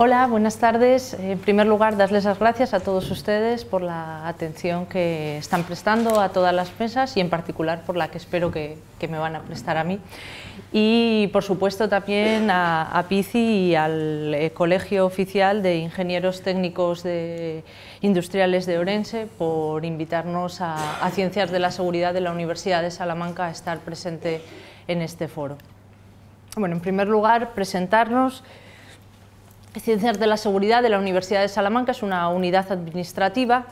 Hola, buenas tardes. En primer lugar, darles las gracias a todos ustedes por la atención que están prestando a todas las mesas y en particular por la que espero que, me van a prestar a mí. Y por supuesto también a, a PICI y al eh, Colegio Oficial de Ingenieros Técnicos Industriales de Orense por invitarnos a, a Ciencias de la Seguridad de la Universidad de Salamanca a estar presente en este foro. Bueno, en primer lugar, presentarnos. Ciencias de la Seguridad de la Universidad de Salamanca es una unidad administrativa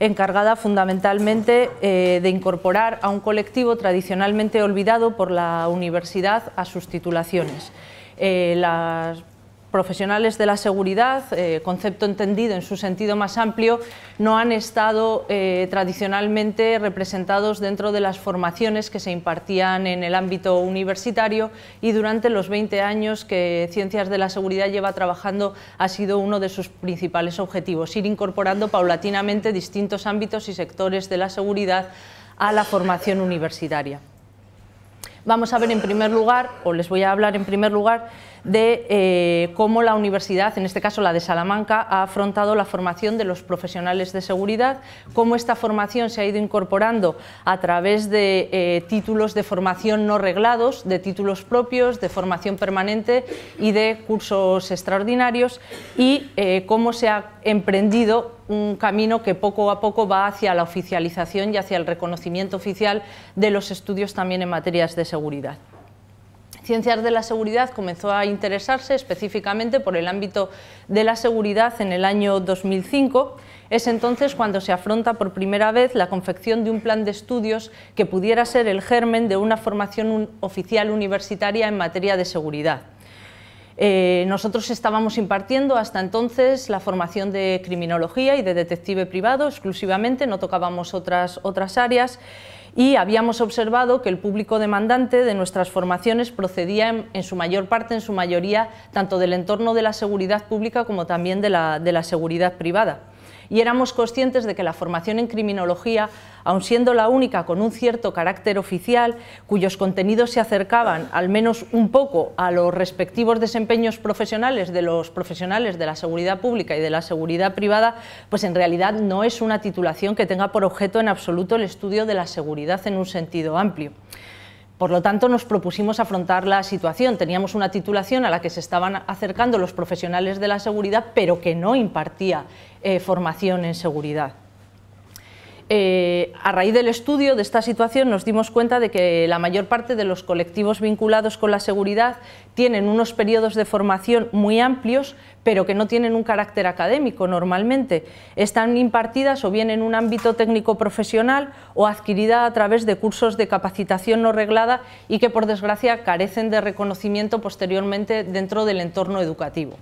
encargada fundamentalmente eh, de incorporar a un colectivo tradicionalmente olvidado por la universidad a sus titulaciones. Eh, profesionales de la seguridad, eh, concepto entendido en su sentido más amplio, no han estado eh, tradicionalmente representados dentro de las formaciones que se impartían en el ámbito universitario y durante los 20 años que Ciencias de la Seguridad lleva trabajando ha sido uno de sus principales objetivos, ir incorporando paulatinamente distintos ámbitos y sectores de la seguridad a la formación universitaria. Vamos a ver en primer lugar, o les voy a hablar en primer lugar, de eh, cómo la universidad, en este caso la de Salamanca, ha afrontado la formación de los profesionales de seguridad, cómo esta formación se ha ido incorporando a través de eh, títulos de formación no reglados, de títulos propios, de formación permanente y de cursos extraordinarios y eh, cómo se ha emprendido un camino que poco a poco va hacia la oficialización y hacia el reconocimiento oficial de los estudios también en materias de seguridad. Ciencias de la Seguridad comenzó a interesarse específicamente por el ámbito de la seguridad en el año 2005. Es entonces cuando se afronta por primera vez la confección de un plan de estudios que pudiera ser el germen de una formación oficial universitaria en materia de seguridad. Eh, nosotros estábamos impartiendo hasta entonces la formación de criminología y de detective privado exclusivamente, no tocábamos otras, otras áreas y habíamos observado que el público demandante de nuestras formaciones procedía en, su mayor parte, en su mayoría, tanto del entorno de la seguridad pública como también de la seguridad privada y éramos conscientes de que la formación en criminología, aun siendo la única con un cierto carácter oficial, cuyos contenidos se acercaban al menos un poco a los respectivos desempeños profesionales de los profesionales de la seguridad pública y de la seguridad privada, pues en realidad no es una titulación que tenga por objeto en absoluto el estudio de la seguridad en un sentido amplio. Por lo tanto, nos propusimos afrontar la situación. Teníamos una titulación a la que se estaban acercando los profesionales de la seguridad, pero que no impartía eh, formación en seguridad. Eh, a raíz del estudio de esta situación nos dimos cuenta de que la mayor parte de los colectivos vinculados con la seguridad tienen unos periodos de formación muy amplios, pero que no tienen un carácter académico normalmente. Están impartidas o bien en un ámbito técnico profesional o adquirida a través de cursos de capacitación no reglada y que por desgracia carecen de reconocimiento posteriormente dentro del entorno educativo.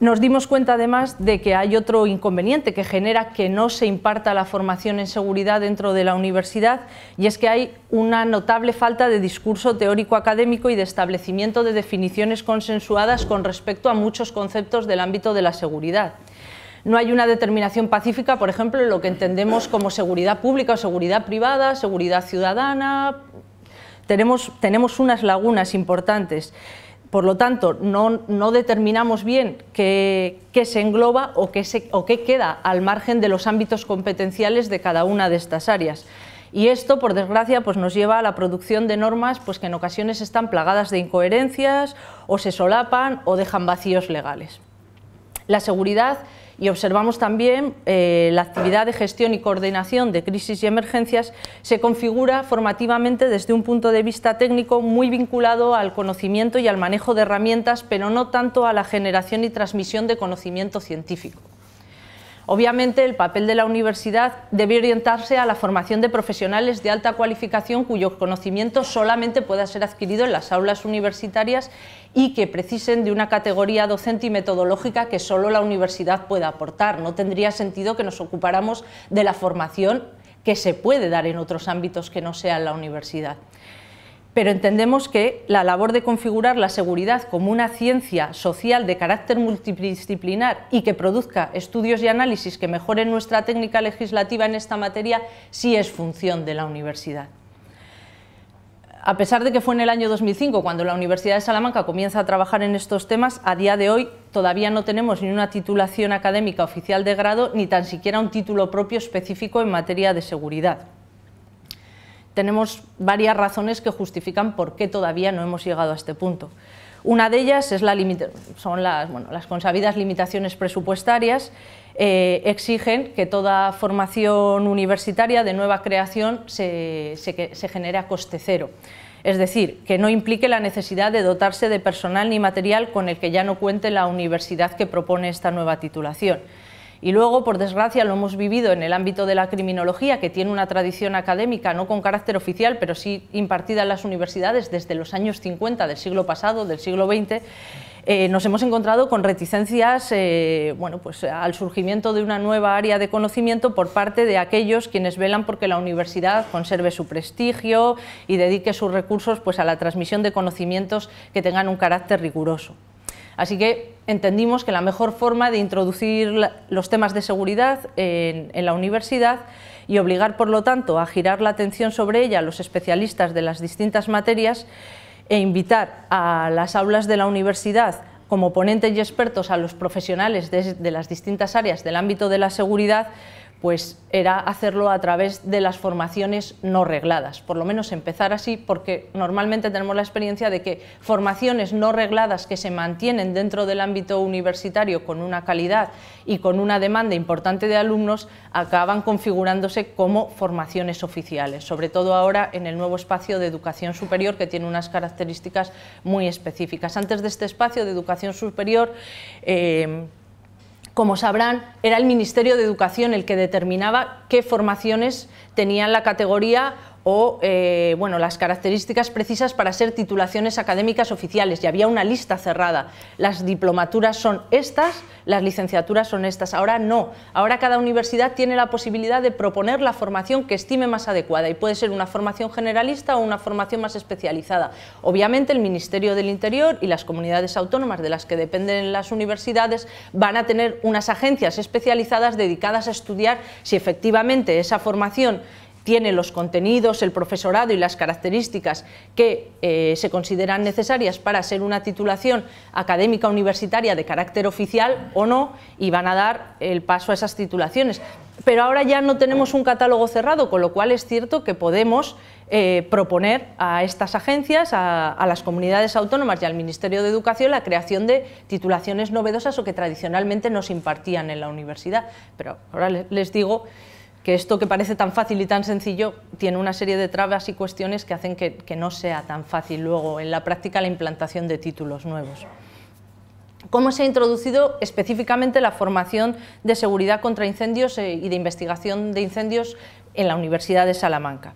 Nos dimos cuenta además de que hay otro inconveniente que genera que no se imparta la formación en seguridad dentro de la universidad y es que hay una notable falta de discurso teórico académico y de establecimiento de definiciones consensuadas con respecto a muchos conceptos del ámbito de la seguridad. No hay una determinación pacífica, por ejemplo, en lo que entendemos como seguridad pública o seguridad privada, seguridad ciudadana. Tenemos, tenemos unas lagunas importantes. Por lo tanto, no, determinamos bien qué, se engloba o qué, queda al margen de los ámbitos competenciales de cada una de estas áreas. Y esto, por desgracia, pues nos lleva a la producción de normas pues que en ocasiones están plagadas de incoherencias o se solapan o dejan vacíos legales la seguridad y observamos también eh, la actividad de gestión y coordinación de crisis y emergencias se configura formativamente desde un punto de vista técnico muy vinculado al conocimiento y al manejo de herramientas, pero no tanto a la generación y transmisión de conocimiento científico. Obviamente, el papel de la universidad debe orientarse a la formación de profesionales de alta cualificación cuyo conocimiento solamente pueda ser adquirido en las aulas universitarias y que precisen de una categoría docente y metodológica que solo la universidad pueda aportar. No tendría sentido que nos ocupáramos de la formación que se puede dar en otros ámbitos que no sea la universidad pero entendemos que la labor de configurar la seguridad como una ciencia social de carácter multidisciplinar y que produzca estudios y análisis que mejoren nuestra técnica legislativa en esta materia sí es función de la universidad. A pesar de que fue en el año 2005 cuando la Universidad de Salamanca comienza a trabajar en estos temas, a día de hoy todavía no tenemos ni una titulación académica oficial de grado ni tan siquiera un título propio específico en materia de seguridad tenemos varias razones que justifican por qué todavía no hemos llegado a este punto. Una de ellas son las, consabidas limitaciones presupuestarias. Eh, exigen que toda formación universitaria de nueva creación se genere a coste cero. Es decir, que no implique la necesidad de dotarse de personal ni material con el que ya no cuente la universidad que propone esta nueva titulación. Y luego, por desgracia, lo hemos vivido en el ámbito de la criminología, que tiene una tradición académica, no con carácter oficial, pero sí impartida en las universidades desde los años 50 del siglo pasado, del siglo XX, eh, nos hemos encontrado con reticencias eh, pues, al surgimiento de una nueva área de conocimiento por parte de aquellos quienes velan porque la universidad conserve su prestigio y dedique sus recursos pues, a la transmisión de conocimientos que tengan un carácter riguroso. Así que entendimos que la mejor forma de introducir los temas de seguridad en, la universidad y obligar, por lo tanto, a girar la atención sobre ella a los especialistas de las distintas materias e invitar a las aulas de la universidad como ponentes y expertos a los profesionales de las distintas áreas del ámbito de la seguridad pues era hacerlo a través de las formaciones no regladas, por lo menos empezar así, porque normalmente tenemos la experiencia de que formaciones no regladas que se mantienen dentro del ámbito universitario con una calidad y con una demanda importante de alumnos acaban configurándose como formaciones oficiales, sobre todo ahora en el nuevo espacio de educación superior que tiene unas características muy específicas. Antes de este espacio de educación superior, eh, como sabrán, era el Ministerio de Educación el que determinaba qué formaciones tenían la categoría o eh, bueno, las características precisas para ser titulaciones académicas oficiales y había una lista cerrada. Las diplomaturas son estas, las licenciaturas son estas. Ahora no, ahora cada universidad tiene la posibilidad de proponer la formación que estime más adecuada y puede ser una formación generalista o una formación más especializada. Obviamente el Ministerio del Interior y las comunidades autónomas de las que dependen las universidades van a tener unas agencias especializadas dedicadas a estudiar si efectivamente esa formación tiene los contenidos, el profesorado y las características que eh, se consideran necesarias para ser una titulación académica universitaria de carácter oficial o no, y van a dar el paso a esas titulaciones. Pero ahora ya no tenemos un catálogo cerrado, con lo cual es cierto que podemos eh, proponer a estas agencias, a, a, las comunidades autónomas y al Ministerio de Educación la creación de titulaciones novedosas o que tradicionalmente no se impartían en la universidad. Pero ahora les digo que esto que parece tan fácil y tan sencillo tiene una serie de trabas y cuestiones que hacen que, no sea tan fácil luego en la práctica la implantación de títulos nuevos cómo se ha introducido específicamente la formación de seguridad contra incendios eh, y de investigación de incendios en la Universidad de Salamanca.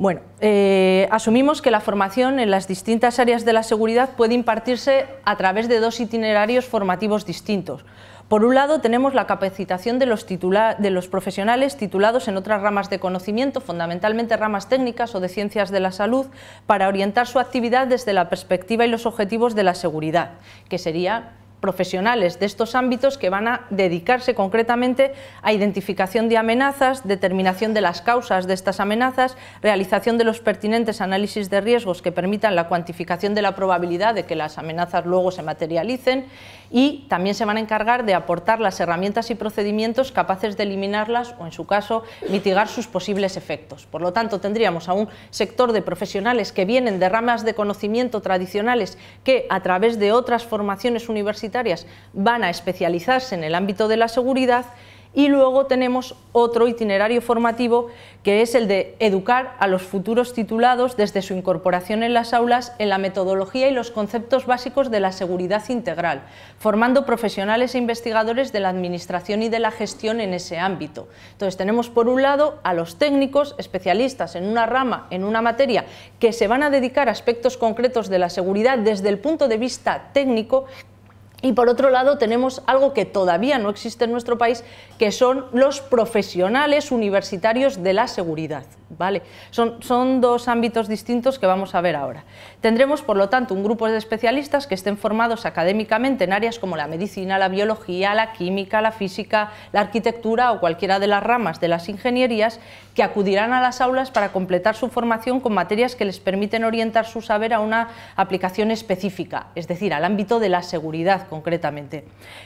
Bueno, eh, asumimos que la formación en las distintas áreas de la seguridad puede impartirse a través de dos itinerarios formativos distintos. Por un lado, tenemos la capacitación de los profesionales titulados en otras ramas de conocimiento, fundamentalmente ramas técnicas o de ciencias de la salud, para orientar su actividad desde la perspectiva y los objetivos de la seguridad, que sería profesionales de estos ámbitos que van a dedicarse concretamente a identificación de amenazas, determinación de las causas de estas amenazas, realización de los pertinentes análisis de riesgos que permitan la cuantificación de la probabilidad de que las amenazas luego se materialicen, y también se van a encargar de aportar las herramientas y procedimientos capaces de eliminarlas o, en su caso, mitigar sus posibles efectos. Por lo tanto, tendríamos a un sector de profesionales que vienen de ramas de conocimiento tradicionales que, a través de otras formaciones universitarias, van a especializarse en el ámbito de la seguridad y luego tenemos otro itinerario formativo que es el de educar a los futuros titulados desde su incorporación en las aulas en la metodología y los conceptos básicos de la seguridad integral, formando profesionales e investigadores de la administración y de la gestión en ese ámbito. Entonces tenemos por un lado a los técnicos, especialistas en una rama, en una materia, que se van a dedicar a aspectos concretos de la seguridad desde el punto de vista técnico, y por otro lado tenemos algo que todavía no existe en nuestro país, que son los profesionales universitarios de la seguridad. ¿vale? Son, son dos ámbitos distintos que vamos a ver ahora. Tendremos, por lo tanto, un grupo de especialistas que estén formados académicamente en áreas como la medicina, la biología, la química, la física, la arquitectura o cualquiera de las ramas de las ingenierías, que acudirán a las aulas para completar su formación con materias que les permiten orientar su saber a una aplicación específica, es decir, al ámbito de la seguridad concretamente.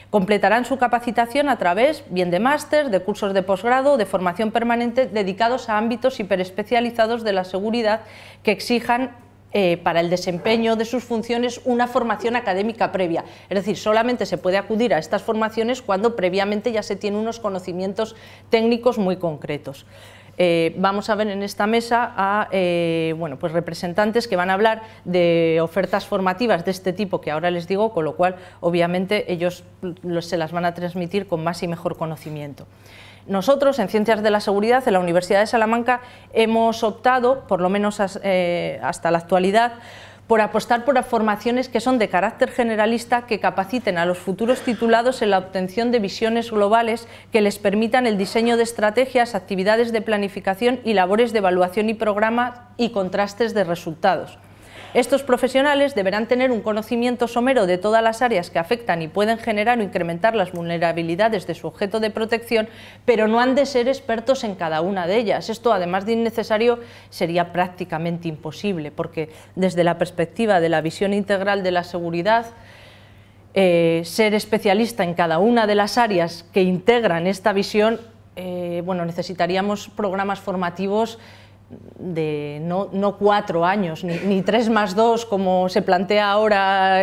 Completarán su capacitación a través bien de máster, de cursos de posgrado de formación permanente dedicados a ámbitos hiperespecializados de la seguridad que exijan eh, para el desempeño de sus funciones una formación académica previa. Es decir, solamente se puede acudir a estas formaciones cuando previamente ya se tienen unos conocimientos técnicos muy concretos. Eh, vamos a ver en esta mesa a eh, bueno, pues representantes que van a hablar de ofertas formativas de este tipo que ahora les digo, con lo cual obviamente ellos se las van a transmitir con más y mejor conocimiento. Nosotros en Ciencias de la Seguridad en la Universidad de Salamanca hemos optado, por lo menos eh, hasta la actualidad, por apostar por formaciones que son de carácter generalista que capaciten a los futuros titulados en la obtención de visiones globales que les permitan el diseño de estrategias, actividades de planificación y labores de evaluación y programa y contrastes de resultados. Estos profesionales deberán tener un conocimiento somero de todas las áreas que afectan y pueden generar o incrementar las vulnerabilidades de su objeto de protección, pero no han de ser expertos en cada una de ellas. Esto, además de innecesario, sería prácticamente imposible, porque desde la perspectiva de la visión integral de la seguridad, eh, ser especialista en cada una de las áreas que integran esta visión, eh, bueno, necesitaríamos programas formativos de no, cuatro años, ni, tres más dos, como se plantea ahora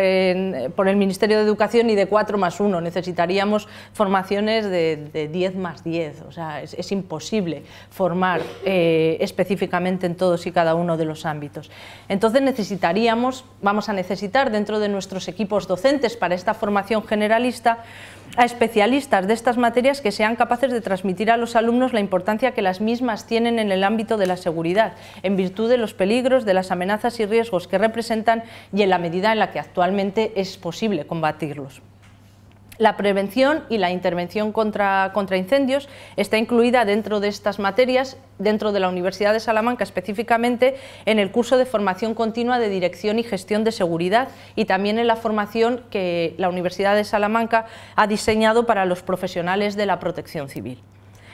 por el Ministerio de Educación, ni de cuatro más uno. Necesitaríamos formaciones de, diez más diez. O sea, es, imposible formar eh, específicamente en todos y cada uno de los ámbitos. Entonces necesitaríamos, vamos a necesitar dentro de nuestros equipos docentes para esta formación generalista, a especialistas de estas materias que sean capaces de transmitir a los alumnos la importancia que las mismas tienen en el ámbito de la seguridad, en virtud de los peligros, de las amenazas y riesgos que representan y en la medida en la que actualmente es posible combatirlos. La prevención y la intervención contra, contra, incendios está incluida dentro de estas materias, dentro de la Universidad de Salamanca específicamente, en el curso de formación continua de Dirección y Gestión de Seguridad y también en la formación que la Universidad de Salamanca ha diseñado para los profesionales de la protección civil.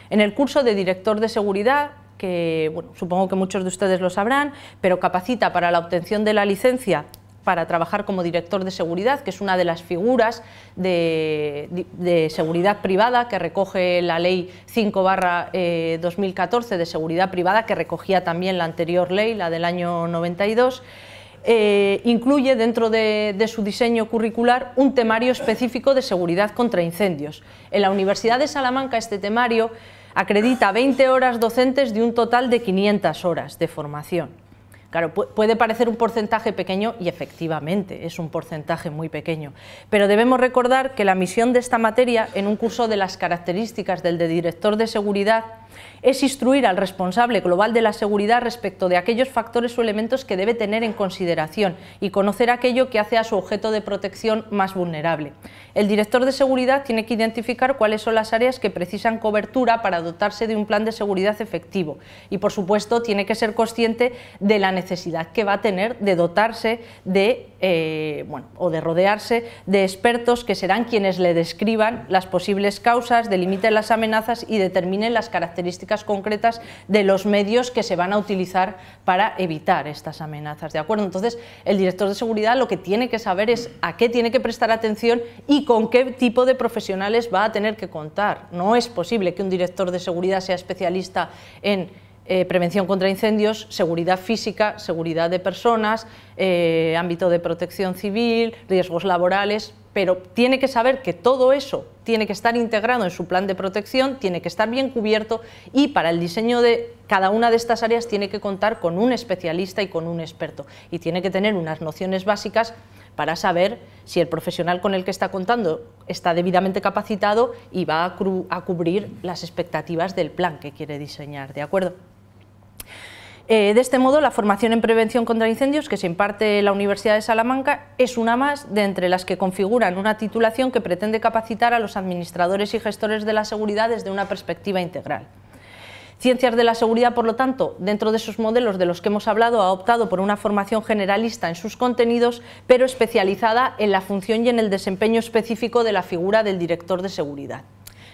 En el curso de Director de Seguridad que supongo que muchos de ustedes lo sabrán, pero capacita para la obtención de la licencia para trabajar como director de seguridad, que es una de las figuras de, seguridad privada que recoge la ley 5 2014 eh, de seguridad privada, que recogía también la anterior ley, la del año 92. Eh, incluye dentro de, de, su diseño curricular un temario específico de seguridad contra incendios. En la Universidad de Salamanca este temario acredita 20 horas docentes de un total de 500 horas de formación. Claro, puede parecer un porcentaje pequeño y efectivamente es un porcentaje muy pequeño, pero debemos recordar que la misión de esta materia en un curso de las características del de director de seguridad es instruir al responsable global de la seguridad respecto de aquellos factores o elementos que debe tener en consideración y conocer aquello que hace a su objeto de protección más vulnerable. El director de seguridad tiene que identificar cuáles son las áreas que precisan cobertura para dotarse de un plan de seguridad efectivo y, por supuesto, tiene que ser consciente de la necesidad que va a tener de dotarse de eh, bueno, o de rodearse de expertos que serán quienes le describan las posibles causas, delimiten las amenazas y determinen las características concretas de los medios que se van a utilizar para evitar estas amenazas. ¿De acuerdo? Entonces, el director de seguridad lo que tiene que saber es a qué tiene que prestar atención y con qué tipo de profesionales va a tener que contar. No es posible que un director de seguridad sea especialista en eh, prevención contra incendios, seguridad física, seguridad de personas, eh, ámbito de protección civil, riesgos laborales, pero tiene que saber que todo eso tiene que estar integrado en su plan de protección, tiene que estar bien cubierto y para el diseño de cada una de estas áreas tiene que contar con un especialista y con un experto y tiene que tener unas nociones básicas para saber si el profesional con el que está contando está debidamente capacitado y va a, a cubrir las expectativas del plan que quiere diseñar, ¿de acuerdo? Eh, de este modo, la formación en prevención contra incendios que se imparte en la Universidad de Salamanca es una más de entre las que configuran una titulación que pretende capacitar a los administradores y gestores de la seguridad desde una perspectiva integral. Ciencias de la Seguridad, por lo tanto, dentro de esos modelos de los que hemos hablado, ha optado por una formación generalista en sus contenidos, pero especializada en la función y en el desempeño específico de la figura del director de seguridad.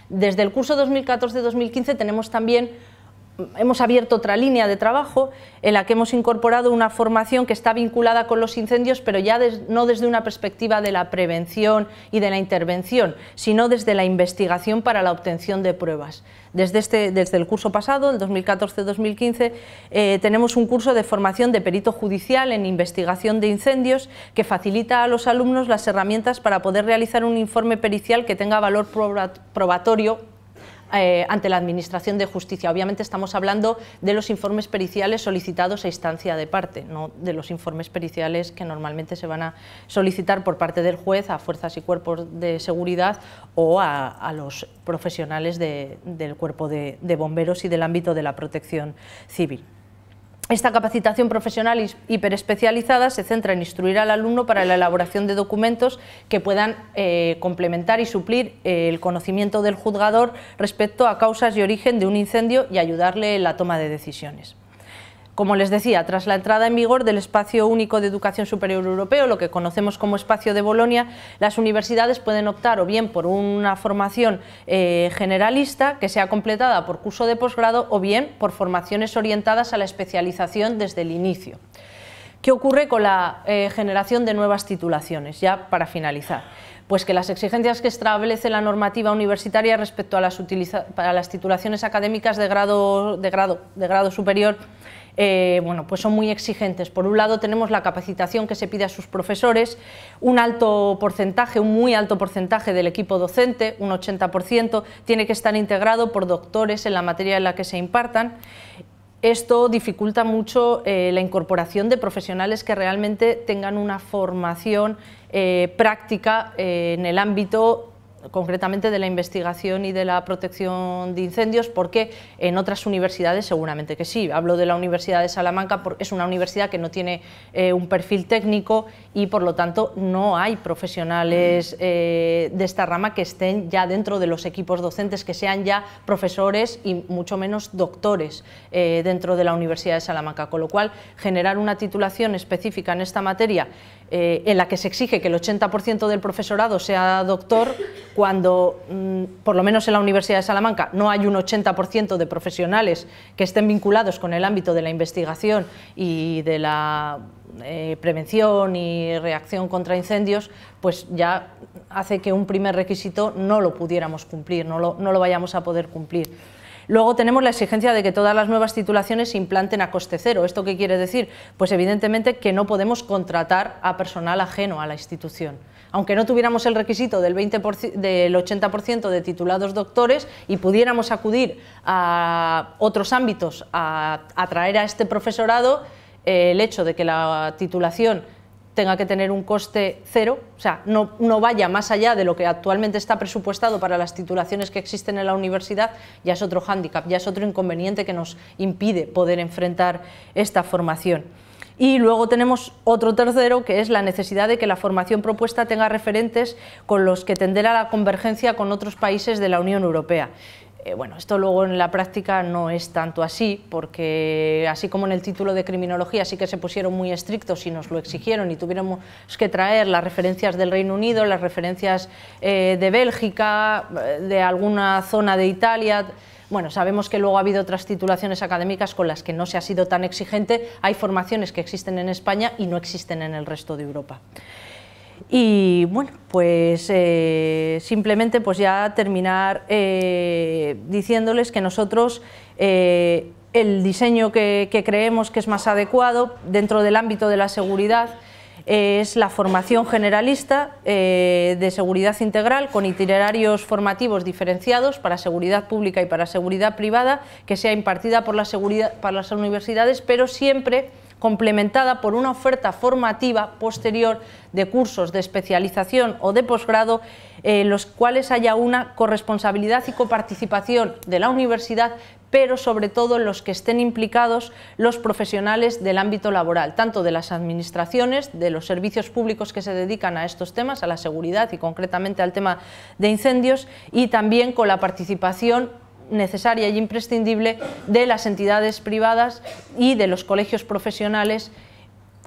Desde el curso 2014-2015 tenemos también hemos abierto otra línea de trabajo en la que hemos incorporado una formación que está vinculada con los incendios, pero ya no desde una perspectiva de la prevención y de la intervención, sino desde la investigación para la obtención de pruebas. Desde, este, el curso pasado, el 2014-2015, eh, tenemos un curso de formación de perito judicial en investigación de incendios que facilita a los alumnos las herramientas para poder realizar un informe pericial que tenga valor probatorio eh, ante la Administración de Justicia. Obviamente estamos hablando de los informes periciales solicitados a instancia de parte, no de los informes periciales que normalmente se van a solicitar por parte del juez a fuerzas y cuerpos de seguridad o a, los profesionales del cuerpo de bomberos y del ámbito de la protección civil. Esta capacitación profesional hiperespecializada se centra en instruir al alumno para la elaboración de documentos que puedan eh, complementar y suplir eh, el conocimiento del juzgador respecto a causas y origen de un incendio y ayudarle en la toma de decisiones. Como les decía, tras la entrada en vigor del Espacio Único de Educación Superior Europeo, lo que conocemos como Espacio de Bolonia, las universidades pueden optar o bien por una formación eh, generalista que sea completada por curso de posgrado o bien por formaciones orientadas a la especialización desde el inicio. ¿Qué ocurre con la eh, generación de nuevas titulaciones? Ya para finalizar pues que las exigencias que establece la normativa universitaria respecto a las, para las titulaciones académicas de grado, de grado, de grado superior eh, bueno, pues son muy exigentes. Por un lado tenemos la capacitación que se pide a sus profesores, un alto porcentaje, un muy alto porcentaje del equipo docente, un 80%, tiene que estar integrado por doctores en la materia en la que se impartan esto dificulta mucho eh, la incorporación de profesionales que realmente tengan una formación eh, práctica en el ámbito concretamente de la investigación y de la protección de incendios, porque en otras universidades seguramente que sí. Hablo de la Universidad de Salamanca, porque es una universidad que no tiene eh, un perfil técnico y por lo tanto no hay profesionales eh, de esta rama que estén ya dentro de los equipos docentes, que sean ya profesores y mucho menos doctores eh, dentro de la Universidad de Salamanca. Con lo cual, generar una titulación específica en esta materia en la que se exige que el 80% del profesorado sea doctor, cuando, mm, por lo menos en la Universidad de Salamanca, no hay un 80% de profesionales que estén vinculados con el ámbito de la investigación y de la eh, prevención y reacción contra incendios, pues ya hace que un primer requisito no lo pudiéramos cumplir, no lo, no lo vayamos a poder cumplir. Luego tenemos la exigencia de que todas las nuevas titulaciones se implanten a coste cero. ¿Esto qué quiere decir? Pues evidentemente que no podemos contratar a personal ajeno a la institución aunque no tuviéramos el requisito del, 80% de titulados doctores y pudiéramos acudir a otros ámbitos a atraer a este profesorado, eh, el hecho de que la titulación tenga que tener un coste cero, o sea, no, no, vaya más allá de lo que actualmente está presupuestado para las titulaciones que existen en la universidad, ya es otro hándicap, ya es otro inconveniente que nos impide poder enfrentar esta formación. Y luego tenemos otro tercero, que es la necesidad de que la formación propuesta tenga referentes con los que tenderá la convergencia con otros países de la Unión Europea. Eh, bueno, esto luego en la práctica no es tanto así, porque así como en el título de criminología sí que se pusieron muy estrictos y nos lo exigieron y tuviéramos que traer las referencias del Reino Unido, las referencias eh, de Bélgica, eh, de alguna zona de Italia, bueno, sabemos que luego ha habido otras titulaciones académicas con las que no se ha sido tan exigente. Hay formaciones que existen en España y no existen en el resto de Europa. Y bueno, pues eh, simplemente pues ya terminar eh, diciéndoles que nosotros eh, el diseño que creemos que es más adecuado dentro del ámbito de la seguridad es la formación generalista eh, de seguridad integral con itinerarios formativos diferenciados para seguridad pública y para seguridad privada que sea impartida por, para las universidades, pero siempre complementada por una oferta formativa posterior de cursos de especialización o de posgrado, eh, en los cuales haya una corresponsabilidad y coparticipación de la universidad, pero sobre todo en los que estén implicados los profesionales del ámbito laboral, tanto de las administraciones, de los servicios públicos que se dedican a estos temas, a la seguridad y concretamente al tema de incendios, y también con la participación necesaria y imprescindible de las entidades privadas y de los colegios profesionales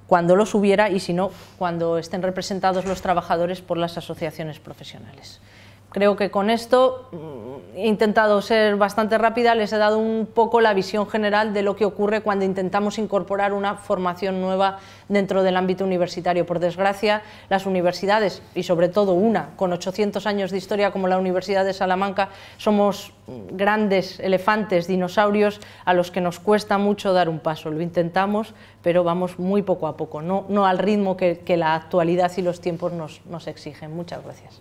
cuando los hubiera y si no, cuando estén representados los trabajadores por las asociaciones profesionales. Creo que con esto mm, he intentado ser bastante rápida, les he dado un poco la visión general de lo que ocurre cuando intentamos incorporar una formación nueva dentro del ámbito universitario. Por desgracia, las universidades, y sobre todo una con 800 años de historia como la Universidad de Salamanca, somos grandes elefantes, dinosaurios, a los que nos cuesta mucho dar un paso. Lo intentamos, pero vamos muy poco a poco, no, al ritmo que, la actualidad y los tiempos nos exigen. Muchas gracias.